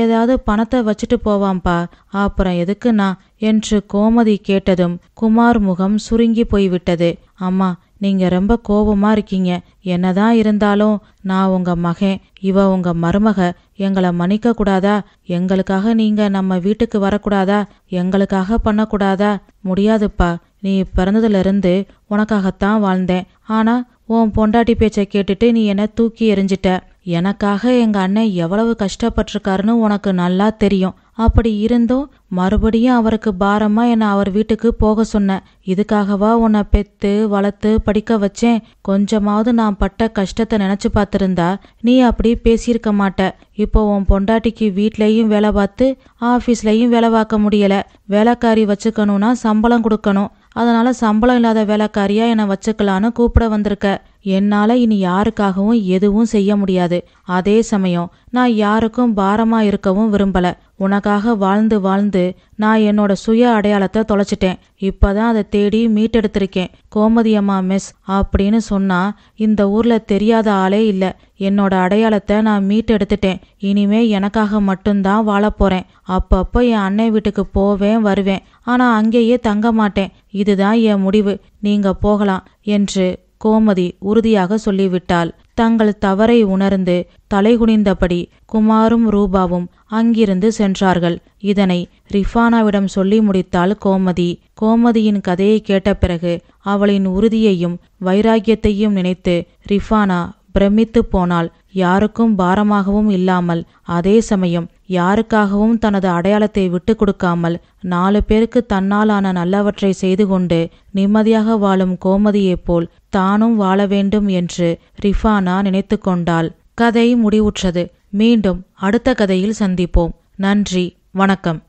ஏதாவது பணத்தை வச்சுட்டு போவான்பா அப்புறம் எதுக்குண்ணா என்று கோமதி கேட்டதும் குமார் முகம் சுருங்கி போய்விட்டது அம்மா நீங்கள் ரொம்ப கோபமா இருக்கீங்க என்னதான் இருந்தாலும் நான் உங்கள் மகன் இவ உங்கள் மருமக எங்களை மன்னிக்க கூடாதா எங்களுக்காக நீங்கள் நம்ம வீட்டுக்கு வரக்கூடாதா எங்களுக்காக பண்ணக்கூடாதா முடியாதுப்பா நீ பிறந்ததுலேருந்து உனக்காகத்தான் வாழ்ந்தேன் ஆனால் உன் பொண்டாட்டி பேச்சை கேட்டுட்டு நீ என்னை தூக்கி எறிஞ்சிட்ட எனக்காக எங்க அண்ணன் எவ்வளவு கஷ்டப்பட்டிருக்காருன்னு உனக்கு நல்லா தெரியும் அப்படி இருந்தும் மறுபடியும் அவருக்கு பாரமா என்னை அவர் வீட்டுக்கு போக சொன்னேன் இதுக்காகவா உன்னை பெத்து வளர்த்து படிக்க வச்சேன் கொஞ்சமாவது நான் பட்ட கஷ்டத்தை நினைச்சு பார்த்திருந்தா நீ அப்படி பேசியிருக்க மாட்ட இப்போ உன் பொண்டாட்டிக்கு வீட்லயும் வேலை பார்த்து ஆஃபீஸ்லயும் வேலை பார்க்க முடியல வேலைக்காரி வச்சுக்கணும்னா சம்பளம் கொடுக்கணும் அதனால சம்பளம் இல்லாத வேலைக்காரியா என்னை வச்சுக்கலான்னு கூப்பிட வந்திருக்க என்னால் இனி யாருக்காகவும் எதுவும் செய்ய முடியாது அதே சமயம் நான் யாருக்கும் பாரமா இருக்கவும் விரும்பல உனக்காக வாழ்ந்து வாழ்ந்து நான் என்னோட சுய அடையாளத்தை தொலைச்சிட்டேன் இப்பதான் அதை தேடி மீட்டெடுத்திருக்கேன் கோமதியம்மா மிஸ் அப்படின்னு சொன்னா இந்த ஊர்ல தெரியாத ஆளே இல்லை என்னோட அடையாளத்தை நான் மீட்டெடுத்துட்டேன் இனிமே எனக்காக மட்டும்தான் வாழ போறேன் அப்பப்போ என் அன்னை வீட்டுக்கு போவேன் வருவேன் ஆனா அங்கேயே தங்க மாட்டேன் இதுதான் என் முடிவு நீங்க போகலாம் என்று கோமதி உறுதியாக சொல்லிவிட்டாள் தங்கள் தவறை உணர்ந்து தலைகுனிந்தபடி குமாரும் ரூபாவும் அங்கிருந்து சென்றார்கள் இதனை ரிஃபானாவிடம் சொல்லி முடித்தாள் கோமதி கோமதியின் கதையை கேட்ட பிறகு அவளின் உறுதியையும் வைராக்கியத்தையும் நினைத்து ரிஃபானா பிரமித்து போனாள் யாருக்கும் பாரமாகவும் இல்லாமல் அதே சமயம் யாருக்காகவும் தனது அடையாளத்தை விட்டு கொடுக்காமல் நாலு பேருக்கு தன்னாலான நல்லவற்றை செய்து கொண்டு நிம்மதியாக வாழும் கோமதியைப் போல் தானும் வாழ வேண்டும் என்று ரிஃபானா நினைத்து கொண்டாள் கதை முடிவுற்றது மீண்டும் அடுத்த கதையில் சந்திப்போம் நன்றி வணக்கம்